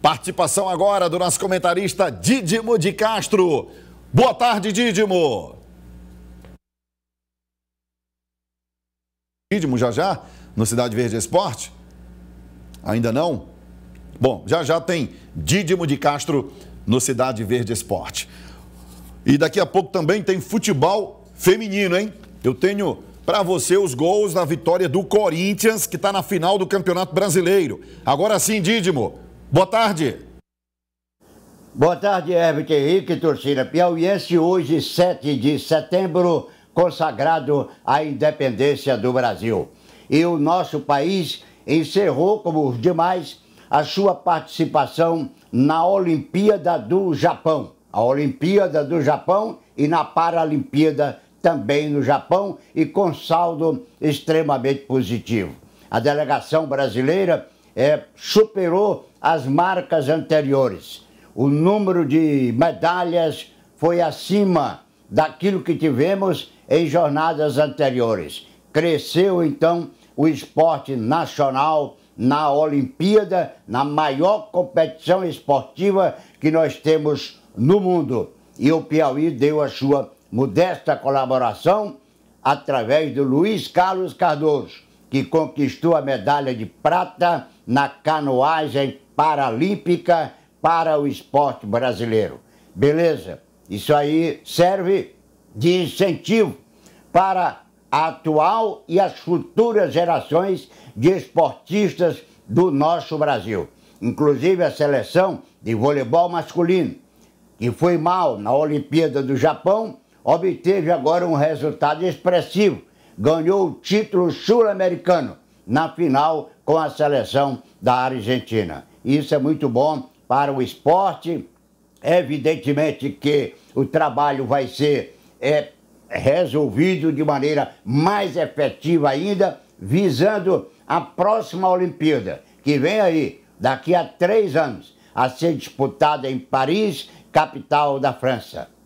Participação agora do nosso comentarista Didimo de Castro. Boa tarde, Didimo. Didimo, já já, no Cidade Verde Esporte? Ainda não? Bom, já já tem Didimo de Castro no Cidade Verde Esporte. E daqui a pouco também tem futebol feminino, hein? Eu tenho para você os gols da vitória do Corinthians, que está na final do Campeonato Brasileiro. Agora sim, Didimo. Boa tarde. Boa tarde, Herbert Henrique, torcida piauiense. Hoje, 7 de setembro, consagrado à independência do Brasil. E o nosso país encerrou, como os demais, a sua participação na Olimpíada do Japão. A Olimpíada do Japão e na Paralimpíada também no Japão e com saldo extremamente positivo. A delegação brasileira é, superou as marcas anteriores. O número de medalhas foi acima daquilo que tivemos em jornadas anteriores. Cresceu então o esporte nacional na Olimpíada, na maior competição esportiva que nós temos no mundo. E o Piauí deu a sua modesta colaboração através do Luiz Carlos Cardoso, que conquistou a medalha de prata na canoagem paralímpica para o esporte brasileiro. Beleza? Isso aí serve de incentivo para a atual e as futuras gerações de esportistas do nosso Brasil. Inclusive a seleção de voleibol masculino, que foi mal na Olimpíada do Japão, obteve agora um resultado expressivo. Ganhou o título sul-americano na final com a seleção da Argentina. Isso é muito bom para o esporte. Evidentemente que o trabalho vai ser é, resolvido de maneira mais efetiva ainda, visando a próxima Olimpíada, que vem aí, daqui a três anos, a ser disputada em Paris, capital da França.